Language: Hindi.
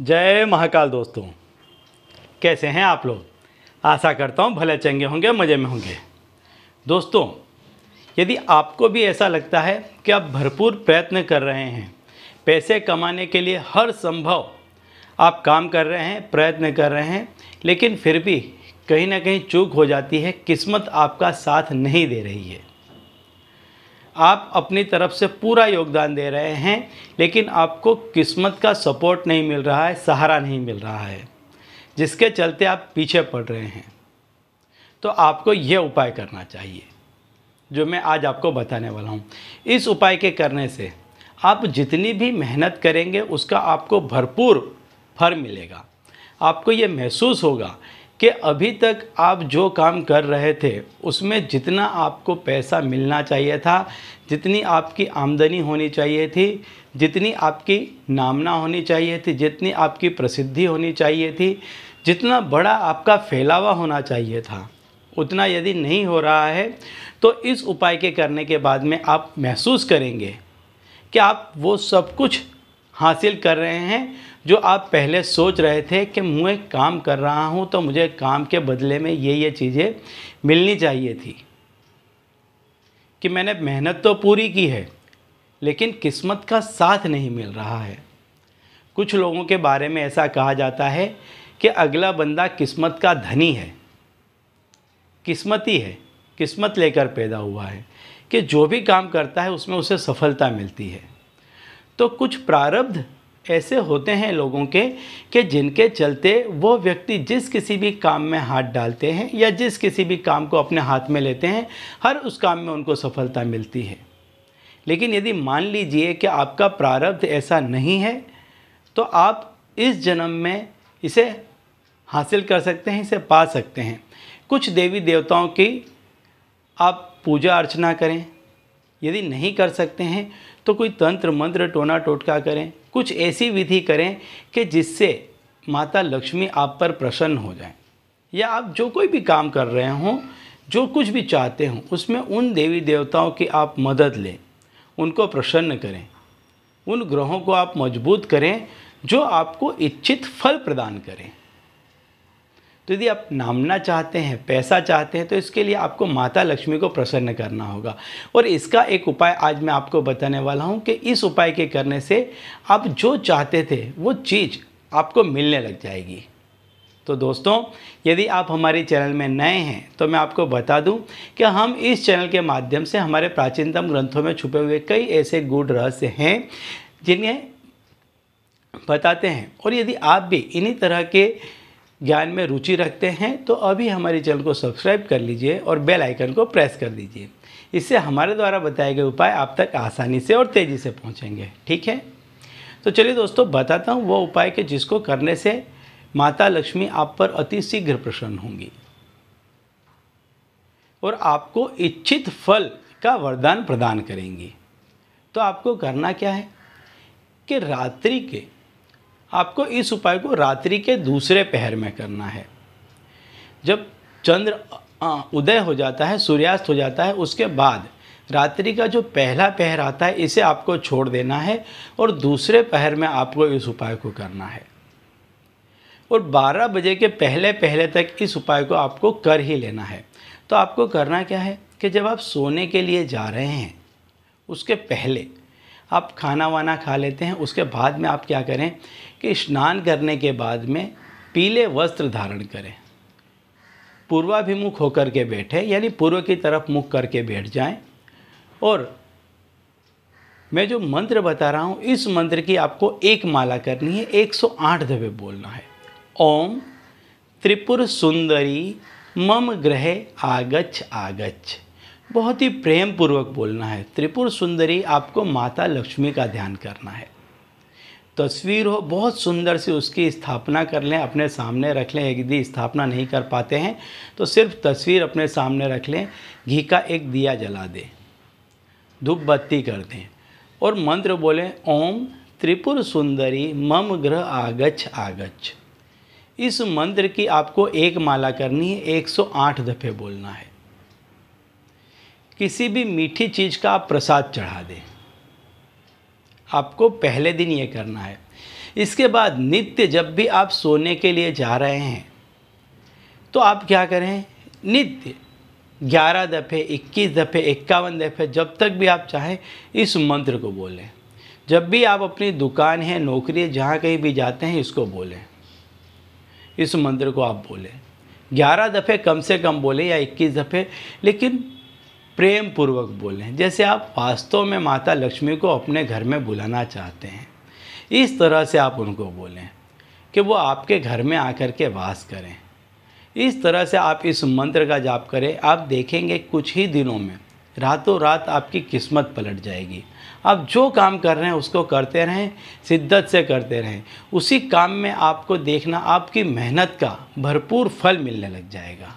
जय महाकाल दोस्तों कैसे हैं आप लोग आशा करता हूँ भले चंगे होंगे मज़े में होंगे दोस्तों यदि आपको भी ऐसा लगता है कि आप भरपूर प्रयत्न कर रहे हैं पैसे कमाने के लिए हर संभव आप काम कर रहे हैं प्रयत्न कर रहे हैं लेकिन फिर भी कहीं ना कहीं चूक हो जाती है किस्मत आपका साथ नहीं दे रही है आप अपनी तरफ से पूरा योगदान दे रहे हैं लेकिन आपको किस्मत का सपोर्ट नहीं मिल रहा है सहारा नहीं मिल रहा है जिसके चलते आप पीछे पड़ रहे हैं तो आपको यह उपाय करना चाहिए जो मैं आज आपको बताने वाला हूँ इस उपाय के करने से आप जितनी भी मेहनत करेंगे उसका आपको भरपूर फल मिलेगा आपको ये महसूस होगा कि अभी तक आप जो काम कर रहे थे उसमें जितना आपको पैसा मिलना चाहिए था जितनी आपकी आमदनी होनी चाहिए थी जितनी आपकी नामना होनी चाहिए थी जितनी आपकी प्रसिद्धि होनी चाहिए थी जितना बड़ा आपका फैलावा होना चाहिए था उतना यदि नहीं हो रहा है तो इस उपाय के करने के बाद में आप महसूस करेंगे कि आप वो सब कुछ हासिल कर रहे हैं जो आप पहले सोच रहे थे कि मैं काम कर रहा हूँ तो मुझे काम के बदले में ये ये चीज़ें मिलनी चाहिए थी कि मैंने मेहनत तो पूरी की है लेकिन किस्मत का साथ नहीं मिल रहा है कुछ लोगों के बारे में ऐसा कहा जाता है कि अगला बंदा किस्मत का धनी है किस्मती है किस्मत लेकर पैदा हुआ है कि जो भी काम करता है उसमें उसे सफलता मिलती है तो कुछ प्रारब्ध ऐसे होते हैं लोगों के कि जिनके चलते वो व्यक्ति जिस किसी भी काम में हाथ डालते हैं या जिस किसी भी काम को अपने हाथ में लेते हैं हर उस काम में उनको सफलता मिलती है लेकिन यदि मान लीजिए कि आपका प्रारब्ध ऐसा नहीं है तो आप इस जन्म में इसे हासिल कर सकते हैं इसे पा सकते हैं कुछ देवी देवताओं की आप पूजा अर्चना करें यदि नहीं कर सकते हैं तो कोई तंत्र मंत्र टोना टोटका करें कुछ ऐसी विधि करें कि जिससे माता लक्ष्मी आप पर प्रसन्न हो जाए या आप जो कोई भी काम कर रहे हों जो कुछ भी चाहते हों उसमें उन देवी देवताओं की आप मदद लें उनको प्रसन्न करें उन ग्रहों को आप मजबूत करें जो आपको इच्छित फल प्रदान करें तो यदि आप नामना चाहते हैं पैसा चाहते हैं तो इसके लिए आपको माता लक्ष्मी को प्रसन्न करना होगा और इसका एक उपाय आज मैं आपको बताने वाला हूँ कि इस उपाय के करने से आप जो चाहते थे वो चीज़ आपको मिलने लग जाएगी तो दोस्तों यदि आप हमारे चैनल में नए हैं तो मैं आपको बता दूं कि हम इस चैनल के माध्यम से हमारे प्राचीनतम ग्रंथों में छुपे हुए कई ऐसे गूढ़ रहस्य हैं जिन्हें बताते हैं और यदि आप भी इन्हीं तरह के ज्ञान में रुचि रखते हैं तो अभी हमारे चैनल को सब्सक्राइब कर लीजिए और बेल आइकन को प्रेस कर दीजिए इससे हमारे द्वारा बताए गए उपाय आप तक आसानी से और तेज़ी से पहुँचेंगे ठीक है तो चलिए दोस्तों बताता हूँ वो उपाय के जिसको करने से माता लक्ष्मी आप पर अति शीघ्र प्रसन्न होंगी और आपको इच्छित फल का वरदान प्रदान करेंगी तो आपको करना क्या है कि रात्रि के आपको इस उपाय को रात्रि के दूसरे पहर में करना है जब चंद्र उदय हो जाता है सूर्यास्त हो जाता है उसके बाद रात्रि का जो पहला पहर आता है इसे आपको छोड़ देना है और दूसरे पहर में आपको इस उपाय को करना है और 12 बजे के पहले पहले तक इस उपाय को आपको कर ही लेना है तो आपको करना क्या है कि जब आप सोने के लिए जा रहे हैं उसके पहले आप खाना वाना खा लेते हैं उसके बाद में आप क्या करें कि स्नान करने के बाद में पीले वस्त्र धारण करें पूर्वाभिमुख होकर के बैठे यानी पूर्व की तरफ मुख करके बैठ जाएं और मैं जो मंत्र बता रहा हूँ इस मंत्र की आपको एक माला करनी है 108 दफे बोलना है ओम त्रिपुर सुंदरी मम ग्रह आगच्छ आगच्छ बहुत ही प्रेम पूर्वक बोलना है त्रिपुर सुंदरी आपको माता लक्ष्मी का ध्यान करना है तस्वीर हो बहुत सुंदर से उसकी स्थापना कर लें अपने सामने रख लें यदि स्थापना नहीं कर पाते हैं तो सिर्फ तस्वीर अपने सामने रख लें घी का एक दिया जला दें धूप बत्ती कर दें और मंत्र बोलें ओम त्रिपुर सुंदरी मम ग्रह आगच आगच इस मंत्र की आपको एक माला करनी है 108 दफ़े बोलना है किसी भी मीठी चीज़ का आप प्रसाद चढ़ा दें आपको पहले दिन ये करना है इसके बाद नित्य जब भी आप सोने के लिए जा रहे हैं तो आप क्या करें नित्य ग्यारह दफ़े इक्कीस दफ़े इक्यावन दफ़े जब तक भी आप चाहें इस मंत्र को बोलें जब भी आप अपनी दुकान है नौकरी है जहाँ कहीं भी जाते हैं इसको बोलें इस मंत्र को आप बोलें ग्यारह दफ़े कम से कम बोलें या इक्कीस दफ़े लेकिन प्रेम पूर्वक बोलें जैसे आप वास्तव में माता लक्ष्मी को अपने घर में बुलाना चाहते हैं इस तरह से आप उनको बोलें कि वो आपके घर में आकर के वास करें इस तरह से आप इस मंत्र का जाप करें आप देखेंगे कुछ ही दिनों में रातों रात आपकी किस्मत पलट जाएगी आप जो काम कर रहे हैं उसको करते रहें शिद्दत से करते रहें उसी काम में आपको देखना आपकी मेहनत का भरपूर फल मिलने लग जाएगा